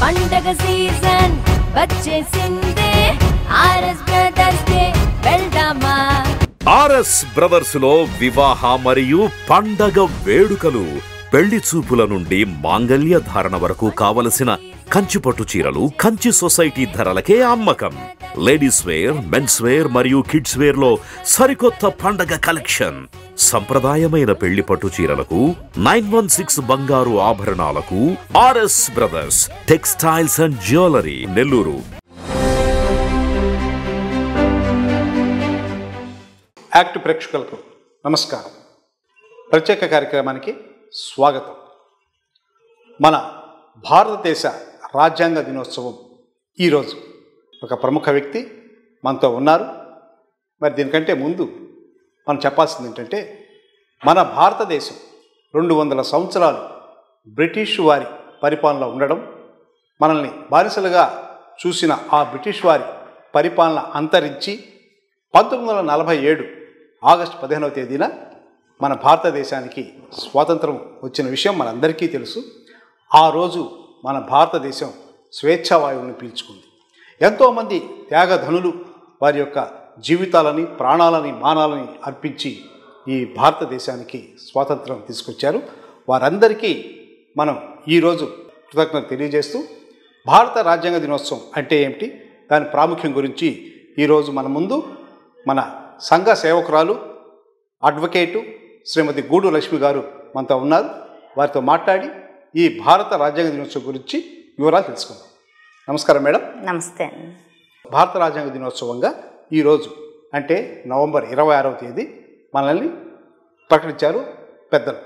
పండగ సీజన్ వచ్చేసిందే ఆర్ఎస్ బ్రదర్స్ డే వెళ్దామా ఆర్ఎస్ బ్రదర్స్ లో వివాహ మరియు పండగ వేడుకలు పెళ్లి చూపుల నుండి మాంగల్య ధారణ వరకు కావలసిన కంచిపట్టు చీరలు కంచి సొసైటీ ధరలకే అమ్మకం లేడీస్ వేర్ మెన్స్ వేర్ మరియు కిడ్స్ వేర్ లో సరికొత్త పండగ కలెక్షన్ సంప్రదాయమైన పెళ్లి పట్టు చీరలకు నైన్ వన్ సిక్స్ బంగారు ఆభరణాలకు RS Brothers textiles and jewellery Nellore యాక్ట్ ప్రేక్షకులకు నమస్కారం ప్రత్యేక కార్యక్రమానికి స్వాగతం మన భారతదేశ రాజ్యాంగ దినోత్సవం ఈరోజు ఒక ప్రముఖ వ్యక్తి మనతో ఉన్నారు మరి దీనికంటే ముందు మనం చెప్పాల్సింది ఏంటంటే మన భారతదేశం రెండు వందల సంవత్సరాలు బ్రిటిష్ వారి పరిపాలన ఉండడం మనల్ని బానిసలుగా చూసిన ఆ బ్రిటిష్ వారి పరిపాలన అంతరించి పంతొమ్మిది వందల నలభై ఏడు ఆగస్టు పదిహేనవ తేదీన మన భారతదేశానికి స్వాతంత్రం వచ్చిన విషయం మనందరికీ తెలుసు ఆ రోజు మన భారతదేశం వాయువుని పీల్చుకుంది ఎంతోమంది త్యాగధనులు వారి యొక్క జీవితాలని ప్రాణాలని మానాలని అర్పించి ఈ భారతదేశానికి స్వాతంత్రం తీసుకొచ్చారు వారందరికీ మనం ఈరోజు కృతజ్ఞత తెలియజేస్తూ భారత రాజ్యాంగ దినోత్సవం అంటే ఏమిటి దాని ప్రాముఖ్యం గురించి ఈరోజు మన ముందు మన సంఘ సేవకురాలు అడ్వకేటు శ్రీమతి గూడు లక్ష్మి గారు మనతో ఉన్నారు వారితో మాట్లాడి ఈ భారత రాజ్యాంగ దినోత్సవం గురించి వివరాలు తెలుసుకుందాం నమస్కారం మేడం నమస్తే భారత రాజ్యాంగ దినోత్సవంగా ఈరోజు అంటే నవంబర్ ఇరవై ఆరవ తేదీ మనల్ని ప్రకటించారు పెద్దలు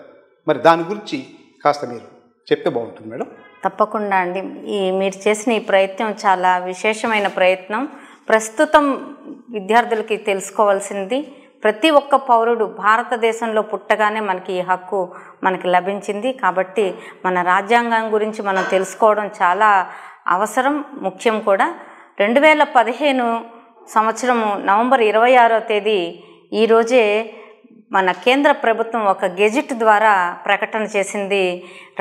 మరి దాని గురించి కాస్త మీరు చెప్తే బాగుంటుంది మేడం తప్పకుండా అండి ఈ మీరు చేసిన ఈ ప్రయత్నం చాలా విశేషమైన ప్రయత్నం ప్రస్తుతం విద్యార్థులకి తెలుసుకోవాల్సింది ప్రతి ఒక్క పౌరుడు భారతదేశంలో పుట్టగానే మనకి ఈ హక్కు మనకి లభించింది కాబట్టి మన రాజ్యాంగం గురించి మనం తెలుసుకోవడం చాలా అవసరం ముఖ్యం కూడా రెండు వేల పదిహేను సంవత్సరము నవంబర్ ఇరవై ఆరో తేదీ ఈరోజే మన కేంద్ర ప్రభుత్వం ఒక గెజిట్ ద్వారా ప్రకటన చేసింది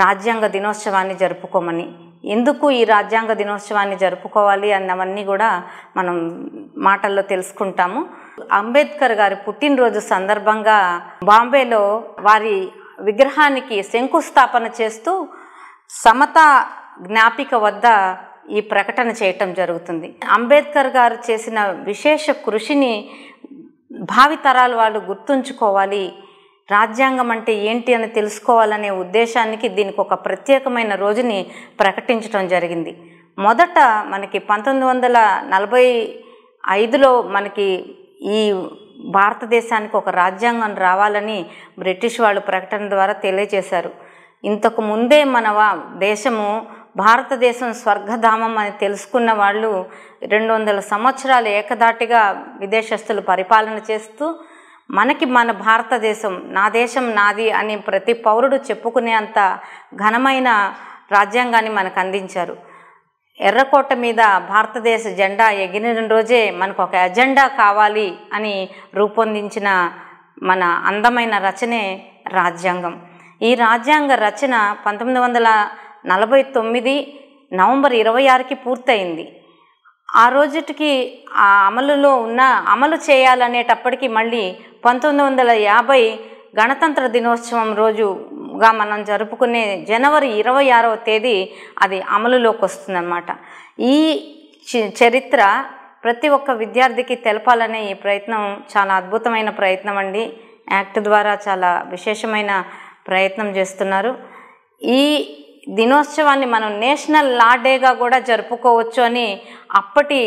రాజ్యాంగ దినోత్సవాన్ని జరుపుకోమని ఎందుకు ఈ రాజ్యాంగ దినోత్సవాన్ని జరుపుకోవాలి అన్నవన్నీ కూడా మనం మాటల్లో తెలుసుకుంటాము అంబేద్కర్ గారి పుట్టినరోజు సందర్భంగా బాంబేలో వారి విగ్రహానికి శంకుస్థాపన చేస్తూ సమతా జ్ఞాపిక వద్ద ఈ ప్రకటన చేయటం జరుగుతుంది అంబేద్కర్ గారు చేసిన విశేష కృషిని భావితరాలు వాళ్ళు గుర్తుంచుకోవాలి రాజ్యాంగం అంటే ఏంటి అని తెలుసుకోవాలనే ఉద్దేశానికి దీనికి ఒక ప్రత్యేకమైన రోజుని ప్రకటించడం జరిగింది మొదట మనకి పంతొమ్మిది వందల నలభై ఐదులో మనకి ఈ భారతదేశానికి ఒక రాజ్యాంగం రావాలని బ్రిటిష్ వాళ్ళు ప్రకటన ద్వారా తెలియజేశారు ఇంతకు ముందే మన దేశము భారతదేశం స్వర్గధామం అని తెలుసుకున్న వాళ్ళు రెండు వందల సంవత్సరాలు ఏకదాటిగా విదేశస్తులు పరిపాలన చేస్తూ మనకి మన భారతదేశం నా దేశం నాది అని ప్రతి పౌరుడు చెప్పుకునే అంత ఘనమైన రాజ్యాంగాన్ని మనకు అందించారు ఎర్రకోట మీద భారతదేశ జెండా ఎగిరిన రోజే మనకు ఒక ఎజెండా కావాలి అని రూపొందించిన మన అందమైన రచనే రాజ్యాంగం ఈ రాజ్యాంగ రచన పంతొమ్మిది వందల నలభై తొమ్మిది నవంబర్ ఇరవై ఆరుకి పూర్తయింది ఆ రోజుటికి ఆ అమలులో ఉన్న అమలు చేయాలనేటప్పటికీ మళ్ళీ పంతొమ్మిది వందల యాభై గణతంత్ర దినోత్సవం రోజుగా మనం జరుపుకునే జనవరి ఇరవై ఆరవ తేదీ అది అమలులోకి వస్తుందన్నమాట ఈ చరిత్ర ప్రతి ఒక్క విద్యార్థికి తెలపాలనే ఈ ప్రయత్నం చాలా అద్భుతమైన ప్రయత్నం అండి యాక్ట్ ద్వారా చాలా విశేషమైన ప్రయత్నం చేస్తున్నారు ఈ దినోత్సవాన్ని మనం నేషనల్ లా డేగా కూడా జరుపుకోవచ్చు అని అప్పటి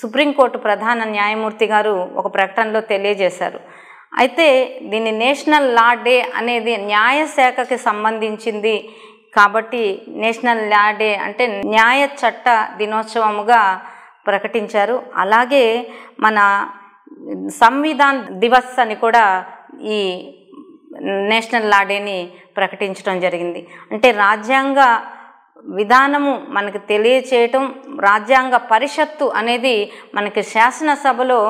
సుప్రీంకోర్టు ప్రధాన న్యాయమూర్తి గారు ఒక ప్రకటనలో తెలియజేశారు అయితే దీన్ని నేషనల్ లా డే అనేది న్యాయశాఖకి సంబంధించింది కాబట్టి నేషనల్ లా డే అంటే న్యాయ చట్ట దినోత్సవముగా ప్రకటించారు అలాగే మన సంవిధాన్ దివస్ అని కూడా ఈ నేషనల్ లా డేని ప్రకటించడం జరిగింది అంటే రాజ్యాంగ విధానము మనకు తెలియచేయటం రాజ్యాంగ పరిషత్తు అనేది మనకి శాసనసభలో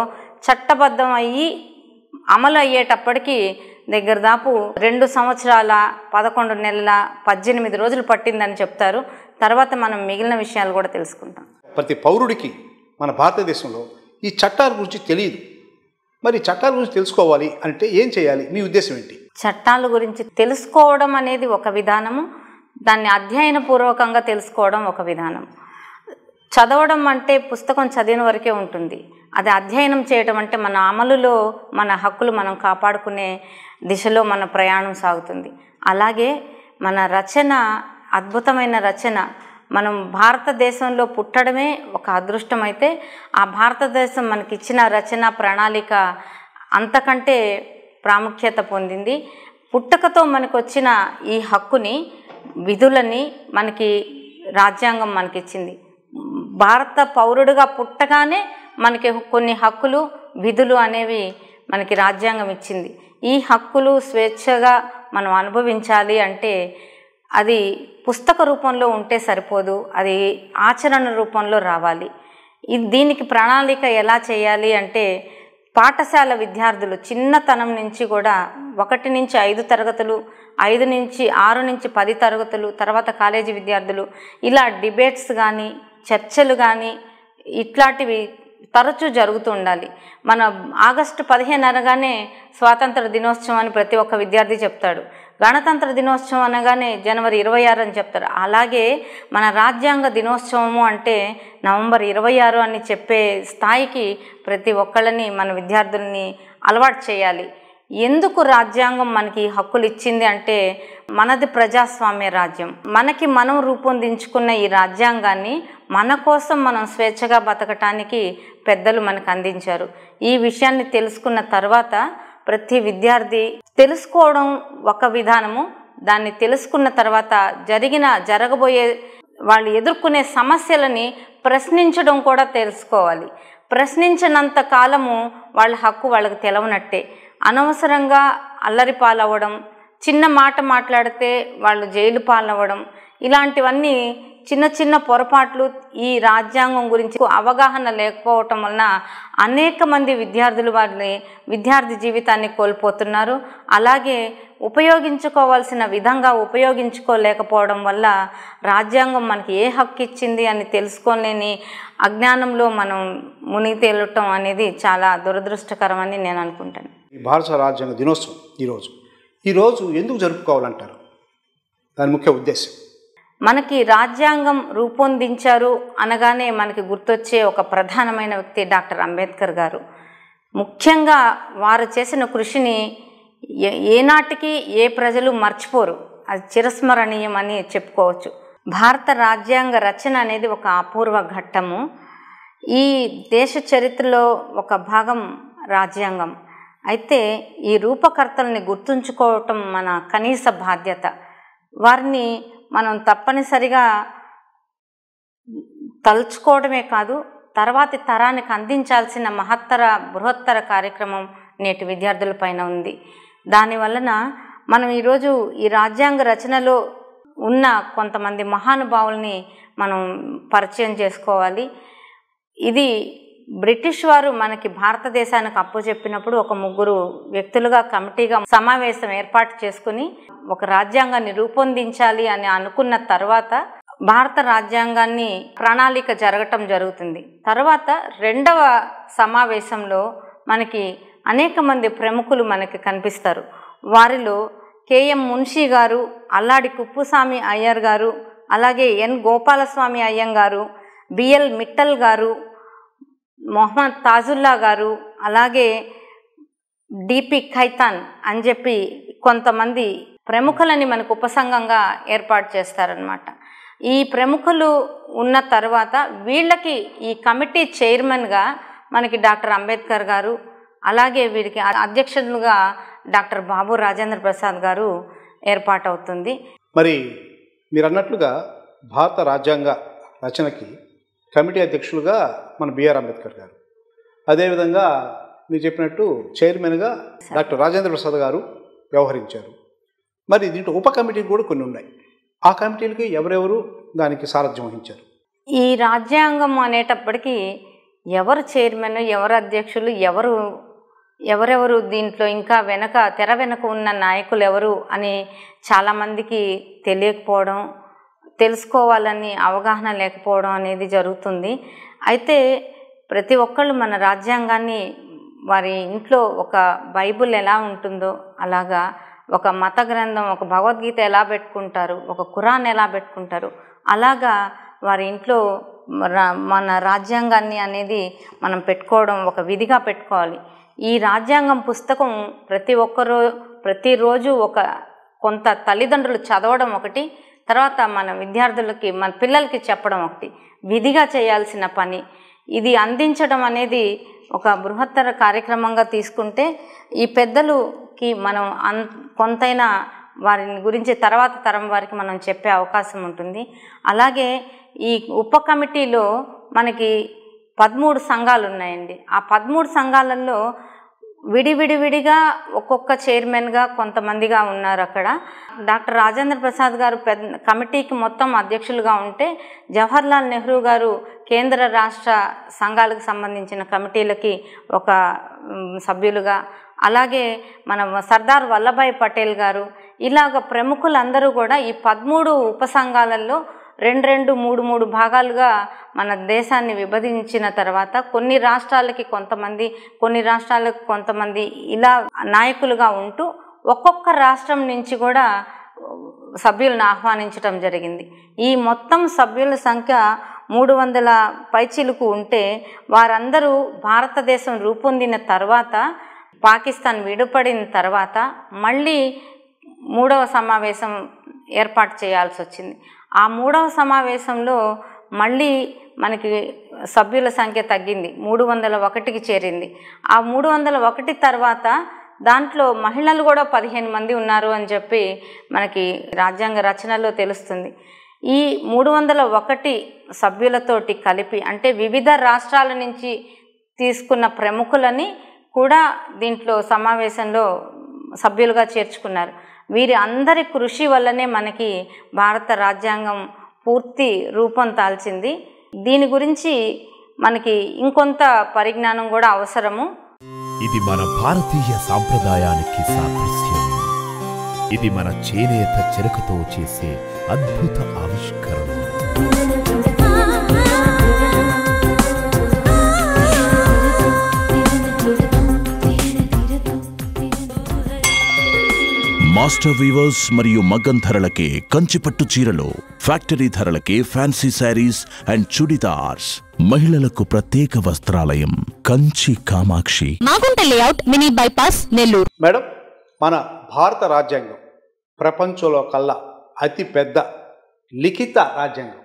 చట్టబద్ధమయ్యి అమలు అయ్యేటప్పటికీ దగ్గర దాపు రెండు సంవత్సరాల పదకొండు నెలల పద్దెనిమిది రోజులు పట్టిందని చెప్తారు తర్వాత మనం మిగిలిన విషయాలు కూడా తెలుసుకుంటాం ప్రతి పౌరుడికి మన భారతదేశంలో ఈ చట్టాల గురించి తెలియదు మరి చట్టాల గురించి తెలుసుకోవాలి అంటే ఏం చేయాలి మీ ఉద్దేశం ఏంటి చట్టాల గురించి తెలుసుకోవడం అనేది ఒక విధానము దాన్ని అధ్యయనపూర్వకంగా తెలుసుకోవడం ఒక విధానం చదవడం అంటే పుస్తకం చదివిన వరకే ఉంటుంది అది అధ్యయనం చేయటం అంటే మన అమలులో మన హక్కులు మనం కాపాడుకునే దిశలో మన ప్రయాణం సాగుతుంది అలాగే మన రచన అద్భుతమైన రచన మనం భారతదేశంలో పుట్టడమే ఒక అదృష్టం అయితే ఆ భారతదేశం మనకిచ్చిన రచన ప్రణాళిక అంతకంటే ప్రాముఖ్యత పొందింది పుట్టకతో మనకు వచ్చిన ఈ హక్కుని విధులని మనకి రాజ్యాంగం మనకిచ్చింది భారత పౌరుడిగా పుట్టగానే మనకి కొన్ని హక్కులు విధులు అనేవి మనకి రాజ్యాంగం ఇచ్చింది ఈ హక్కులు స్వేచ్ఛగా మనం అనుభవించాలి అంటే అది పుస్తక రూపంలో ఉంటే సరిపోదు అది ఆచరణ రూపంలో రావాలి దీనికి ప్రణాళిక ఎలా చేయాలి అంటే పాఠశాల విద్యార్థులు చిన్నతనం నుంచి కూడా ఒకటి నుంచి ఐదు తరగతులు ఐదు నుంచి ఆరు నుంచి పది తరగతులు తర్వాత కాలేజీ విద్యార్థులు ఇలా డిబేట్స్ కానీ చర్చలు కానీ ఇట్లాంటివి తరచూ జరుగుతూ ఉండాలి మన ఆగస్టు పదిహేను అనగానే స్వాతంత్ర దినోత్సవం అని ప్రతి ఒక్క విద్యార్థి చెప్తాడు గణతంత్ర దినోత్సవం అనగానే జనవరి ఇరవై ఆరు అని చెప్తారు అలాగే మన రాజ్యాంగ దినోత్సవము అంటే నవంబర్ ఇరవై ఆరు అని చెప్పే స్థాయికి ప్రతి ఒక్కళ్ళని మన విద్యార్థుల్ని అలవాటు చేయాలి ఎందుకు రాజ్యాంగం మనకి హక్కులు ఇచ్చింది అంటే మనది ప్రజాస్వామ్య రాజ్యం మనకి మనం రూపొందించుకున్న ఈ రాజ్యాంగాన్ని మన కోసం మనం స్వేచ్ఛగా బతకటానికి పెద్దలు మనకు అందించారు ఈ విషయాన్ని తెలుసుకున్న తర్వాత ప్రతి విద్యార్థి తెలుసుకోవడం ఒక విధానము దాన్ని తెలుసుకున్న తర్వాత జరిగిన జరగబోయే వాళ్ళు ఎదుర్కొనే సమస్యలని ప్రశ్నించడం కూడా తెలుసుకోవాలి ప్రశ్నించినంత కాలము వాళ్ళ హక్కు వాళ్ళకి తెలవనట్టే అనవసరంగా అల్లరి పాలవ్వడం చిన్న మాట మాట్లాడితే వాళ్ళు జైలు పాలవ్వడం ఇలాంటివన్నీ చిన్న చిన్న పొరపాట్లు ఈ రాజ్యాంగం గురించి అవగాహన లేకపోవటం వలన అనేక మంది విద్యార్థులు వారి విద్యార్థి జీవితాన్ని కోల్పోతున్నారు అలాగే ఉపయోగించుకోవాల్సిన విధంగా ఉపయోగించుకోలేకపోవడం వల్ల రాజ్యాంగం మనకి ఏ హక్కు ఇచ్చింది అని తెలుసుకోలేని అజ్ఞానంలో మనం మునిగి తేలటం అనేది చాలా దురదృష్టకరమని నేను అనుకుంటాను భారత రాజ్యాంగ దినోత్సవం ఈరోజు ఈరోజు ఎందుకు జరుపుకోవాలంటారు దాని ముఖ్య ఉద్దేశం మనకి రాజ్యాంగం రూపొందించారు అనగానే మనకి గుర్తొచ్చే ఒక ప్రధానమైన వ్యక్తి డాక్టర్ అంబేద్కర్ గారు ముఖ్యంగా వారు చేసిన కృషిని ఏనాటికి ఏ ప్రజలు మర్చిపోరు అది చిరస్మరణీయం అని చెప్పుకోవచ్చు భారత రాజ్యాంగ రచన అనేది ఒక అపూర్వ ఘట్టము ఈ దేశ చరిత్రలో ఒక భాగం రాజ్యాంగం అయితే ఈ రూపకర్తల్ని గుర్తుంచుకోవటం మన కనీస బాధ్యత వారిని మనం తప్పనిసరిగా తలుచుకోవడమే కాదు తర్వాతి తరానికి అందించాల్సిన మహత్తర బృహత్తర కార్యక్రమం నేటి విద్యార్థుల పైన ఉంది దానివలన మనం ఈరోజు ఈ రాజ్యాంగ రచనలో ఉన్న కొంతమంది మహానుభావుల్ని మనం పరిచయం చేసుకోవాలి ఇది బ్రిటిష్ వారు మనకి భారతదేశానికి అప్పు చెప్పినప్పుడు ఒక ముగ్గురు వ్యక్తులుగా కమిటీగా సమావేశం ఏర్పాటు చేసుకుని ఒక రాజ్యాంగాన్ని రూపొందించాలి అని అనుకున్న తర్వాత భారత రాజ్యాంగాన్ని ప్రణాళిక జరగటం జరుగుతుంది తర్వాత రెండవ సమావేశంలో మనకి అనేక మంది ప్రముఖులు మనకి కనిపిస్తారు వారిలో కేఎం మున్షి గారు అల్లాడి కుప్పుస్వామి అయ్యర్ గారు అలాగే ఎన్ గోపాలస్వామి అయ్యం గారు బిఎల్ మిట్టల్ గారు మొహమ్మద్ తాజుల్లా గారు అలాగే డిపి ఖైతాన్ అని చెప్పి కొంతమంది ప్రముఖులని మనకు ఉపసంగంగా ఏర్పాటు చేస్తారనమాట ఈ ప్రముఖులు ఉన్న తర్వాత వీళ్ళకి ఈ కమిటీ చైర్మన్గా మనకి డాక్టర్ అంబేద్కర్ గారు అలాగే వీరికి అధ్యక్షులుగా డాక్టర్ బాబు రాజేంద్ర ప్రసాద్ గారు ఏర్పాటవుతుంది మరి మీరు అన్నట్లుగా భారత రాజ్యాంగ రచనకి కమిటీ అధ్యక్షులుగా మన బిఆర్ అంబేద్కర్ గారు అదేవిధంగా మీరు చెప్పినట్టు చైర్మన్గా డాక్టర్ రాజేంద్ర ప్రసాద్ గారు వ్యవహరించారు మరి దీంట్లో ఉప కమిటీలు కూడా కొన్ని ఉన్నాయి ఆ కమిటీలకి ఎవరెవరు దానికి సారథ్యం వహించారు ఈ రాజ్యాంగం అనేటప్పటికీ ఎవరు చైర్మన్ ఎవరు అధ్యక్షులు ఎవరు ఎవరెవరు దీంట్లో ఇంకా వెనక తెర వెనక ఉన్న నాయకులు ఎవరు అని చాలామందికి తెలియకపోవడం తెలుసుకోవాలని అవగాహన లేకపోవడం అనేది జరుగుతుంది అయితే ప్రతి ఒక్కళ్ళు మన రాజ్యాంగాన్ని వారి ఇంట్లో ఒక బైబుల్ ఎలా ఉంటుందో అలాగా ఒక మత గ్రంథం ఒక భగవద్గీత ఎలా పెట్టుకుంటారు ఒక కురాన్ ఎలా పెట్టుకుంటారు అలాగా వారి ఇంట్లో మన రాజ్యాంగాన్ని అనేది మనం పెట్టుకోవడం ఒక విధిగా పెట్టుకోవాలి ఈ రాజ్యాంగం పుస్తకం ప్రతి ఒక్కరో ప్రతిరోజు ఒక కొంత తల్లిదండ్రులు చదవడం ఒకటి తర్వాత మన విద్యార్థులకి మన పిల్లలకి చెప్పడం ఒకటి విధిగా చేయాల్సిన పని ఇది అందించడం అనేది ఒక బృహత్తర కార్యక్రమంగా తీసుకుంటే ఈ పెద్దలుకి మనం అన్ కొంతైనా వారిని గురించి తర్వాత తరం వారికి మనం చెప్పే అవకాశం ఉంటుంది అలాగే ఈ ఉప కమిటీలో మనకి పదమూడు సంఘాలు ఉన్నాయండి ఆ పదమూడు సంఘాలలో విడివిడివిడిగా ఒక్కొక్క చైర్మన్గా కొంతమందిగా ఉన్నారు అక్కడ డాక్టర్ రాజేంద్ర ప్రసాద్ గారు పెద్ద కమిటీకి మొత్తం అధ్యక్షులుగా ఉంటే జవహర్లాల్ నెహ్రూ గారు కేంద్ర రాష్ట్ర సంఘాలకు సంబంధించిన కమిటీలకి ఒక సభ్యులుగా అలాగే మన సర్దార్ వల్లభాయ్ పటేల్ గారు ఇలాగ ప్రముఖులందరూ కూడా ఈ పదమూడు ఉపసంఘాలలో రెండు రెండు మూడు మూడు భాగాలుగా మన దేశాన్ని విభజించిన తర్వాత కొన్ని రాష్ట్రాలకి కొంతమంది కొన్ని రాష్ట్రాలకు కొంతమంది ఇలా నాయకులుగా ఉంటూ ఒక్కొక్క రాష్ట్రం నుంచి కూడా సభ్యులను ఆహ్వానించడం జరిగింది ఈ మొత్తం సభ్యుల సంఖ్య మూడు వందల పైచిలుకు ఉంటే వారందరూ భారతదేశం రూపొందిన తర్వాత పాకిస్తాన్ విడిపడిన తర్వాత మళ్ళీ మూడవ సమావేశం ఏర్పాటు చేయాల్సి వచ్చింది ఆ మూడవ సమావేశంలో మళ్ళీ మనకి సభ్యుల సంఖ్య తగ్గింది మూడు వందల ఒకటికి చేరింది ఆ మూడు వందల ఒకటి తర్వాత దాంట్లో మహిళలు కూడా పదిహేను మంది ఉన్నారు అని చెప్పి మనకి రాజ్యాంగ రచనలో తెలుస్తుంది ఈ మూడు వందల ఒకటి సభ్యులతోటి కలిపి అంటే వివిధ రాష్ట్రాల నుంచి తీసుకున్న ప్రముఖులని కూడా దీంట్లో సమావేశంలో సభ్యులుగా చేర్చుకున్నారు వీరి అందరి కృషి వల్లనే మనకి భారత రాజ్యాంగం పూర్తి రూపం తాల్చింది దీని గురించి మనకి ఇంకొంత పరిజ్ఞానం కూడా అవసరము ఇది మన భారతీయ సాంప్రదాయానికి సాదృశ్యం ఇది మన చేనేత చెరకుతో చేసే అద్భుత ఆవిష్కరణ మాస్టర్ వీవర్స్ మరియు మగ్గన్ ధరలకే కంచిపట్టు చీరలు ఫ్యాక్టరీ ధరలకే ఫ్యాన్సీ శారీస్ అండ్ చుడిదార్స్ మహిళలకు ప్రత్యేక వస్త్రాలయం Kanchi Kamakshi mini bypass Nellore madam మన భారత రాజ్యాంగం ప్రపంచంలో కల్లా అతి పెద్ద లిఖిత రాజ్యాంగం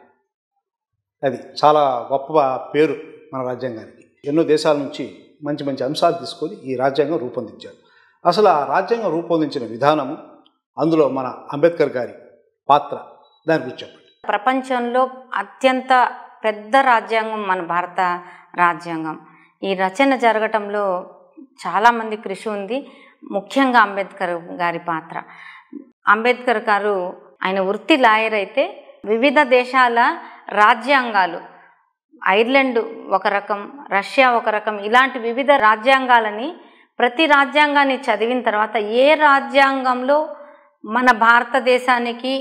అది చాలా గొప్ప పేరు మన రాజ్యాంగానికి ఎన్నో దేశాల నుంచి మంచి మంచి అంశాలు తీసుకొని ఈ రాజ్యాంగం రూపొందించారు అసలు ఆ రాజ్యాంగం రూపొందించిన విధానము అందులో మన అంబేద్కర్ గారి పాత్ర దాని గురించి చెప్పండి ప్రపంచంలో అత్యంత పెద్ద రాజ్యాంగం మన భారత రాజ్యాంగం ఈ రచన జరగటంలో చాలామంది కృషి ఉంది ముఖ్యంగా అంబేద్కర్ గారి పాత్ర అంబేద్కర్ గారు ఆయన వృత్తి లాయర్ అయితే వివిధ దేశాల రాజ్యాంగాలు ఐర్లాండ్ ఒక రకం రష్యా ఒక రకం ఇలాంటి వివిధ రాజ్యాంగాలని ప్రతి రాజ్యాంగాన్ని చదివిన తర్వాత ఏ రాజ్యాంగంలో మన భారతదేశానికి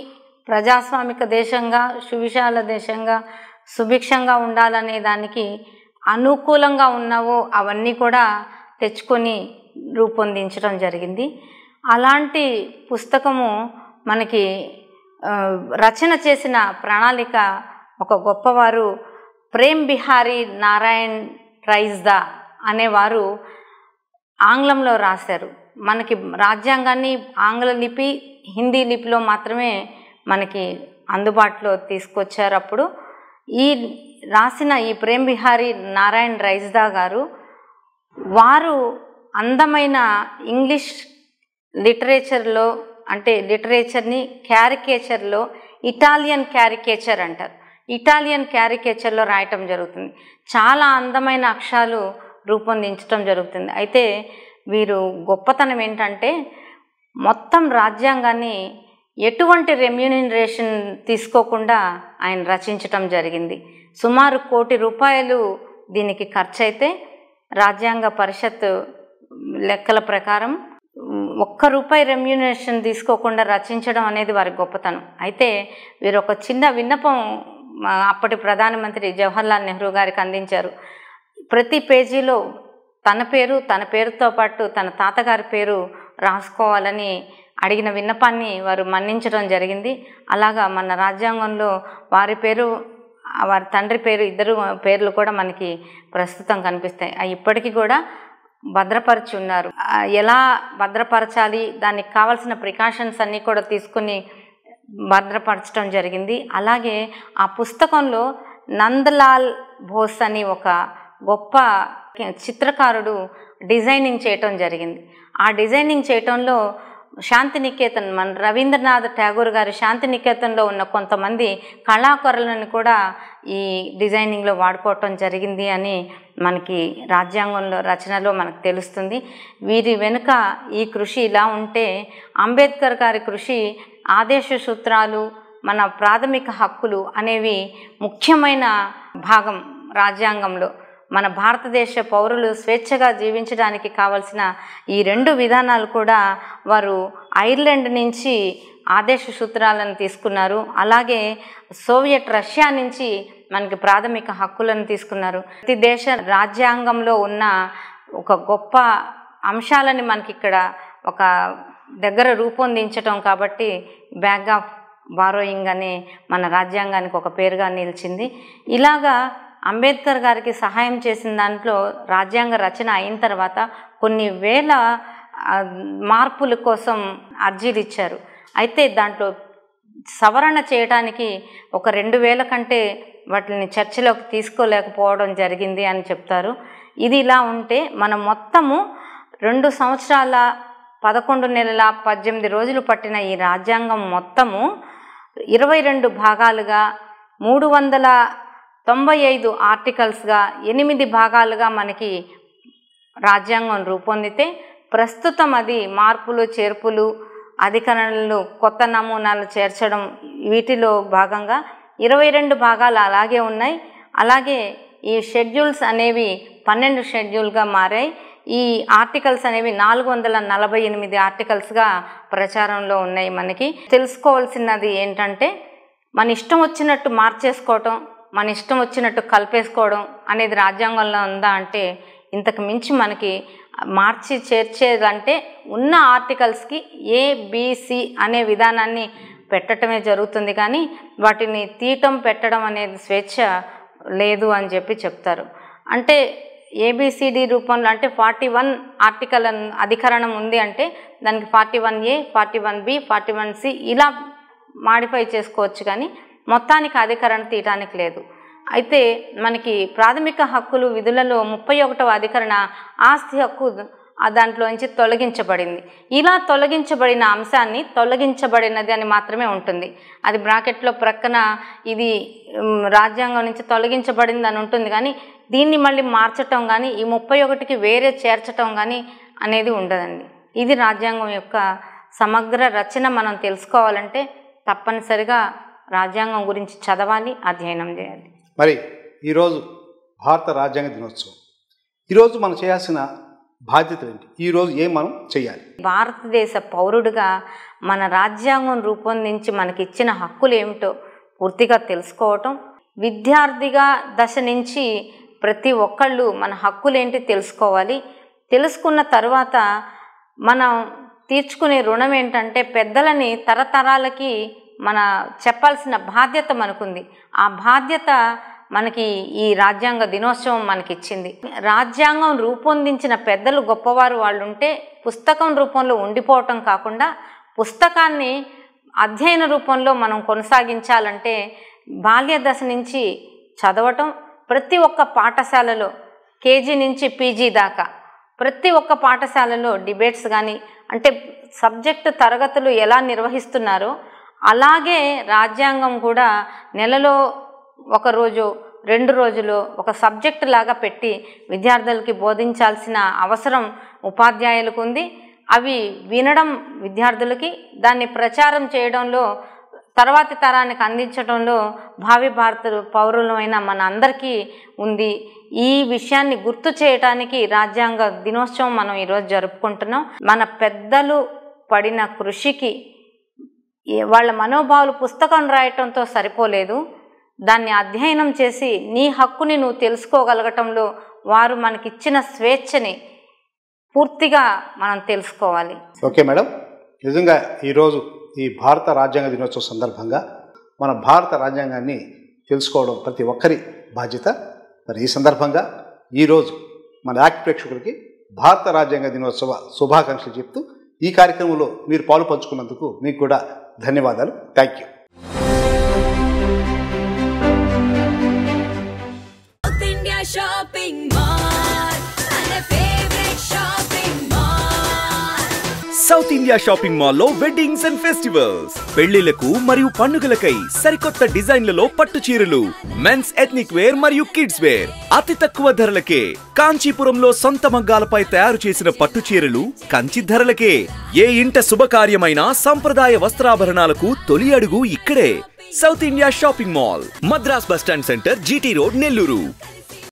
ప్రజాస్వామిక దేశంగా సువిశాల దేశంగా సుభిక్షంగా ఉండాలనే దానికి అనుకూలంగా ఉన్నావో అవన్నీ కూడా తెచ్చుకొని రూపొందించడం జరిగింది అలాంటి పుస్తకము మనకి రచన చేసిన ప్రణాళిక ఒక గొప్పవారు ప్రేమ్ బిహారీ నారాయణ్ రైజ్దా అనేవారు ఆంగ్లంలో రాశారు మనకి రాజ్యాంగాన్ని ఆంగ్ల లిపి హిందీ లిపిలో మాత్రమే మనకి అందుబాటులో తీసుకొచ్చారు అప్పుడు ఈ రాసిన ఈ ప్రేమ్ బిహారీ నారాయణ్ రైజ్దా గారు వారు అందమైన ఇంగ్లీష్ లిటరేచర్లో అంటే లిటరేచర్ని క్యారికేచర్లో ఇటాలియన్ క్యారికేచర్ అంటారు ఇటాలియన్ క్యారికేచర్లో రాయటం జరుగుతుంది చాలా అందమైన అక్షరాలు రూపొందించడం జరుగుతుంది అయితే వీరు గొప్పతనం ఏంటంటే మొత్తం రాజ్యాంగాన్ని ఎటువంటి రెమ్యూనరేషన్ తీసుకోకుండా ఆయన రచించటం జరిగింది సుమారు కోటి రూపాయలు దీనికి ఖర్చు అయితే రాజ్యాంగ పరిషత్ లెక్కల ప్రకారం ఒక్క రూపాయి రెమ్యూనరేషన్ తీసుకోకుండా రచించడం అనేది వారి గొప్పతనం అయితే వీరు ఒక చిన్న విన్నపం అప్పటి ప్రధానమంత్రి జవహర్లాల్ నెహ్రూ గారికి అందించారు ప్రతి పేజీలో తన పేరు తన పేరుతో పాటు తన తాతగారి పేరు రాసుకోవాలని అడిగిన విన్నపాన్ని వారు మన్నించడం జరిగింది అలాగా మన రాజ్యాంగంలో వారి పేరు వారి తండ్రి పేరు ఇద్దరు పేర్లు కూడా మనకి ప్రస్తుతం కనిపిస్తాయి ఇప్పటికీ కూడా భద్రపరిచి ఉన్నారు ఎలా భద్రపరచాలి దానికి కావాల్సిన ప్రికాషన్స్ అన్నీ కూడా తీసుకుని భద్రపరచడం జరిగింది అలాగే ఆ పుస్తకంలో నందలాల్ బోస్ అని ఒక గొప్ప చిత్రకారుడు డిజైనింగ్ చేయటం జరిగింది ఆ డిజైనింగ్ చేయటంలో శాంతినికేతన్ మన రవీంద్రనాథ్ ఠాగూర్ గారి శాంతినికేతన్లో ఉన్న కొంతమంది కళాకారులను కూడా ఈ డిజైనింగ్లో వాడుకోవటం జరిగింది అని మనకి రాజ్యాంగంలో రచనలో మనకు తెలుస్తుంది వీరి వెనుక ఈ కృషి ఇలా ఉంటే అంబేద్కర్ గారి కృషి ఆదేశ సూత్రాలు మన ప్రాథమిక హక్కులు అనేవి ముఖ్యమైన భాగం రాజ్యాంగంలో మన భారతదేశ పౌరులు స్వేచ్ఛగా జీవించడానికి కావలసిన ఈ రెండు విధానాలు కూడా వారు ఐర్లాండ్ నుంచి ఆదేశ సూత్రాలను తీసుకున్నారు అలాగే సోవియట్ రష్యా నుంచి మనకి ప్రాథమిక హక్కులను తీసుకున్నారు ప్రతి దేశ రాజ్యాంగంలో ఉన్న ఒక గొప్ప అంశాలని మనకి ఇక్కడ ఒక దగ్గర రూపొందించటం కాబట్టి బ్యాగ్ ఆఫ్ బారోయింగ్ అనే మన రాజ్యాంగానికి ఒక పేరుగా నిలిచింది ఇలాగా అంబేద్కర్ గారికి సహాయం చేసిన దాంట్లో రాజ్యాంగ రచన అయిన తర్వాత కొన్ని వేల మార్పుల కోసం అర్జీలు ఇచ్చారు అయితే దాంట్లో సవరణ చేయడానికి ఒక రెండు వేల కంటే వాటిని చర్చలోకి తీసుకోలేకపోవడం జరిగింది అని చెప్తారు ఇది ఇలా ఉంటే మనం మొత్తము రెండు సంవత్సరాల పదకొండు నెలల పద్దెనిమిది రోజులు పట్టిన ఈ రాజ్యాంగం మొత్తము ఇరవై రెండు భాగాలుగా మూడు వందల తొంభై ఐదు ఆర్టికల్స్గా ఎనిమిది భాగాలుగా మనకి రాజ్యాంగం రూపొందితే ప్రస్తుతం అది మార్పులు చేర్పులు అధికరణలు కొత్త నమూనాలు చేర్చడం వీటిలో భాగంగా ఇరవై రెండు భాగాలు అలాగే ఉన్నాయి అలాగే ఈ షెడ్యూల్స్ అనేవి పన్నెండు షెడ్యూల్గా మారాయి ఈ ఆర్టికల్స్ అనేవి నాలుగు వందల నలభై ఎనిమిది ఆర్టికల్స్గా ప్రచారంలో ఉన్నాయి మనకి తెలుసుకోవాల్సినది ఏంటంటే మన ఇష్టం వచ్చినట్టు మార్చేసుకోవటం మన ఇష్టం వచ్చినట్టు కలిపేసుకోవడం అనేది రాజ్యాంగంలో ఉందా అంటే ఇంతకు మించి మనకి మార్చి చేర్చేదంటే ఉన్న ఆర్టికల్స్కి ఏబిసి అనే విధానాన్ని పెట్టడమే జరుగుతుంది కానీ వాటిని తీయటం పెట్టడం అనేది స్వేచ్ఛ లేదు అని చెప్పి చెప్తారు అంటే ఏబిసిడి రూపంలో అంటే ఫార్టీ వన్ ఆర్టికల్ అధికరణం ఉంది అంటే దానికి forty one A forty one B forty one C ఇలా మాడిఫై చేసుకోవచ్చు కానీ మొత్తానికి అధికరణ తీయటానికి లేదు అయితే మనకి ప్రాథమిక హక్కులు విధులలో ముప్పై ఒకటవ అధికరణ ఆస్తి హక్కు దాంట్లోంచి తొలగించబడింది ఇలా తొలగించబడిన అంశాన్ని తొలగించబడినది అని మాత్రమే ఉంటుంది అది బ్రాకెట్లో ప్రక్కన ఇది రాజ్యాంగం నుంచి తొలగించబడింది అని ఉంటుంది కానీ దీన్ని మళ్ళీ మార్చటం కానీ ఈ ముప్పై ఒకటికి వేరే చేర్చటం కానీ అనేది ఉండదండి ఇది రాజ్యాంగం యొక్క సమగ్ర రచన మనం తెలుసుకోవాలంటే తప్పనిసరిగా రాజ్యాంగం గురించి చదవాలి అధ్యయనం చేయాలి మరి ఈరోజు భారత రాజ్యాంగ దినోత్సవం ఈరోజు మనం చేయాల్సిన బాధ్యతలు ఏంటి ఈరోజు ఏం మనం చేయాలి భారతదేశ పౌరుడిగా మన రాజ్యాంగం రూపొందించి మనకిచ్చిన హక్కులు ఏమిటో పూర్తిగా తెలుసుకోవటం విద్యార్థిగా దశ నుంచి ప్రతి ఒక్కళ్ళు మన హక్కులేంటి తెలుసుకోవాలి తెలుసుకున్న తర్వాత మనం తీర్చుకునే రుణం ఏంటంటే పెద్దలని తరతరాలకి మన చెప్పాల్సిన బాధ్యత మనకుంది ఆ బాధ్యత మనకి ఈ రాజ్యాంగ దినోత్సవం మనకిచ్చింది రాజ్యాంగం రూపొందించిన పెద్దలు గొప్పవారు వాళ్ళు ఉంటే పుస్తకం రూపంలో ఉండిపోవటం కాకుండా పుస్తకాన్ని అధ్యయన రూపంలో మనం కొనసాగించాలంటే బాల్య దశ నుంచి చదవటం ప్రతి ఒక్క పాఠశాలలో కేజీ నుంచి పీజీ దాకా ప్రతి ఒక్క పాఠశాలలో డిబేట్స్ కానీ అంటే సబ్జెక్టు తరగతులు ఎలా నిర్వహిస్తున్నారో అలాగే రాజ్యాంగం కూడా నెలలో ఒకరోజు రెండు రోజులు ఒక సబ్జెక్ట్ లాగా పెట్టి విద్యార్థులకి బోధించాల్సిన అవసరం ఉపాధ్యాయులకు ఉంది అవి వినడం విద్యార్థులకి దాన్ని ప్రచారం చేయడంలో తర్వాతి తరానికి అందించడంలో భావి భారత పౌరులమైన మన అందరికీ ఉంది ఈ విషయాన్ని గుర్తు చేయటానికి రాజ్యాంగ దినోత్సవం మనం ఈరోజు జరుపుకుంటున్నాం మన పెద్దలు పడిన కృషికి వాళ్ళ మనోభావాలు పుస్తకం రాయటంతో సరిపోలేదు దాన్ని అధ్యయనం చేసి నీ హక్కుని నువ్వు తెలుసుకోగలగటంలో వారు మనకిచ్చిన స్వేచ్ఛని పూర్తిగా మనం తెలుసుకోవాలి ఓకే మేడం నిజంగా ఈరోజు ఈ భారత రాజ్యాంగ దినోత్సవం సందర్భంగా మన భారత రాజ్యాంగాన్ని తెలుసుకోవడం ప్రతి ఒక్కరి బాధ్యత మరి ఈ సందర్భంగా ఈరోజు మన యాక్ ప్రేక్షకులకి భారత రాజ్యాంగ దినోత్సవ శుభాకాంక్షలు చెప్తూ ఈ కార్యక్రమంలో మీరు పాలు పంచుకున్నందుకు మీకు కూడా ధన్యవాదాలు thank you shopping South India shopping మాల్లో వెడ్డింగ్స్ అండ్ ఫెస్టివల్స్ పెళ్లిలకు మరియు పండుగలకై సరికొత్త డిజైన్లలో పట్టు చీరలు మెన్స్ ఎథ్నిక్ వేర్ మరియు కిడ్స్ వేర్ అతి తక్కువ ధరలకే కాంచీపురంలో సొంత మగ్గాలపై తయారు చేసిన పట్టు చీరలు కంచి ధరలకే ఏ ఇంట శుభకార్యమైన సంప్రదాయ వస్త్రాభరణాలకు తొలి అడుగు ఇక్కడే South India Shopping Mall Madras bus stand centre GT road Nellore